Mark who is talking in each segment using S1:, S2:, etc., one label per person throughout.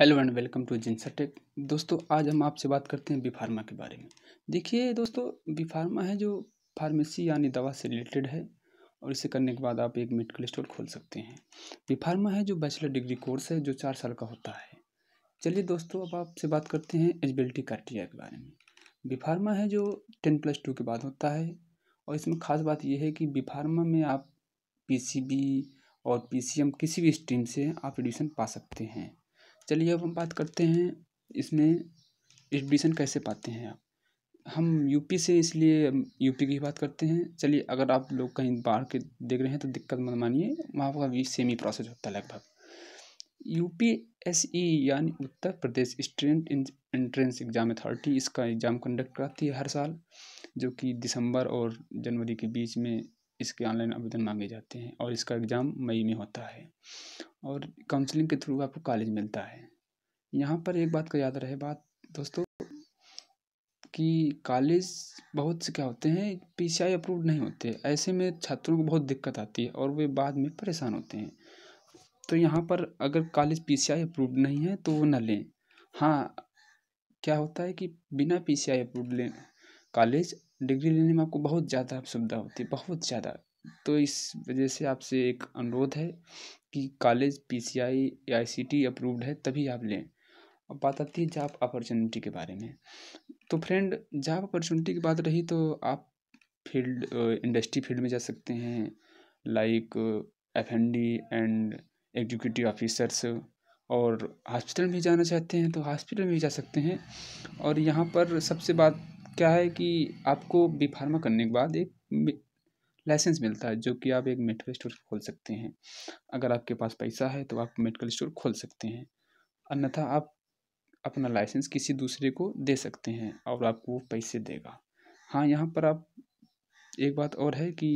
S1: hello and welcome to जिनसाटेक दोस्तों आज हम आपसे बात करते हैं बीफार्मा के बारे में देखिए दोस्तों बीफार्मा है जो फार्मेसी यानी दवा से रिलेटेड है और इसे करने के बाद आप एक मेडिकल स्टोर खोल सकते हैं बीफार्मा है जो बैचलर डिग्री कोर्स है जो चार साल का होता है चलिए दोस्तों अब आपसे बात करते हैं एलिजिबिलिटी क्राइटेरिया के बारे में बीफार्मा है जो टेन प्लस टू के बाद होता है और इसमें ख़ास बात यह है कि बीफार्मा फार्मा में आप पी और पी किसी भी स्ट्रीम से आप एडमिशन पा सकते हैं चलिए अब हम बात करते हैं इसमें एडमिशन कैसे पाते हैं आप हम यू पी से इसलिए यू पी की बात करते हैं चलिए अगर आप लोग कहीं बाहर के देख रहे हैं तो दिक्कत मत मानिए वहाँ का भी सेम ही प्रोसेस होता है लगभग U P S E e यानी Uttar Pradesh student entrance exam authority इसका एग्ज़ाम कंडक्ट कराती है हर साल जो कि दिसंबर और जनवरी के बीच में इसके ऑनलाइन आवेदन मांगे जाते हैं और इसका एग्ज़ाम मई में होता है और काउंसलिंग के थ्रू आपको कॉलेज मिलता है यहाँ पर एक बात का याद रहे बात दोस्तों कि कॉलेज बहुत से क्या होते हैं पी सी आई अप्रूव नहीं होते ऐसे में छात्रों को बहुत दिक्कत आती है और वे बाद में परेशान होते हैं तो यहाँ पर अगर college P C I approve नहीं है तो वो न लें हाँ क्या होता है कि बिना पी सी आई अप्रूव लें कॉलेज डिग्री लेने में आपको बहुत ज़्यादा सुविधा होती है बहुत ज़्यादा तो इस वजह से आपसे एक अनुरोध है कि कॉलेज पी सी आई या आई सी टी अप्रूव्ड है तभी आप लें अब बात आती है जॉब अपॉर्चुनिटी के बारे में तो फ्रेंड जॉब अपॉर्चुनिटी की बात रही तो आप फील्ड इंडस्ट्री फील्ड में जा सकते हैं like F N D and executive officers और हॉस्पिटल में जाना चाहते हैं तो हॉस्पिटल में भी जा सकते हैं और यहाँ पर सबसे बात क्या है कि आपको बी फार्मा करने के बाद एक लाइसेंस मिलता है जो कि आप एक मेडिकल स्टोर खोल सकते हैं अगर आपके पास पैसा है तो आप मेडिकल स्टोर खोल सकते हैं अन्यथा आप अपना लाइसेंस किसी दूसरे को दे सकते हैं और आपको वो पैसे देगा हाँ यहाँ पर आप एक बात और है कि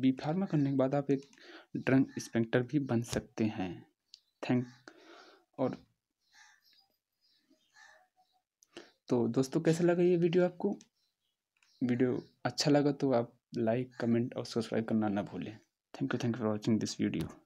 S1: बी फार्मा करने के बाद आप एक ड्रग इंस्पेक्टर भी बन सकते हैं थैंक और तो दोस्तों कैसा लगा ये वीडियो आपको वीडियो अच्छा लगा तो आप लाइक कमेंट और सब्सक्राइब करना ना भूलें thank you thank you for watching this video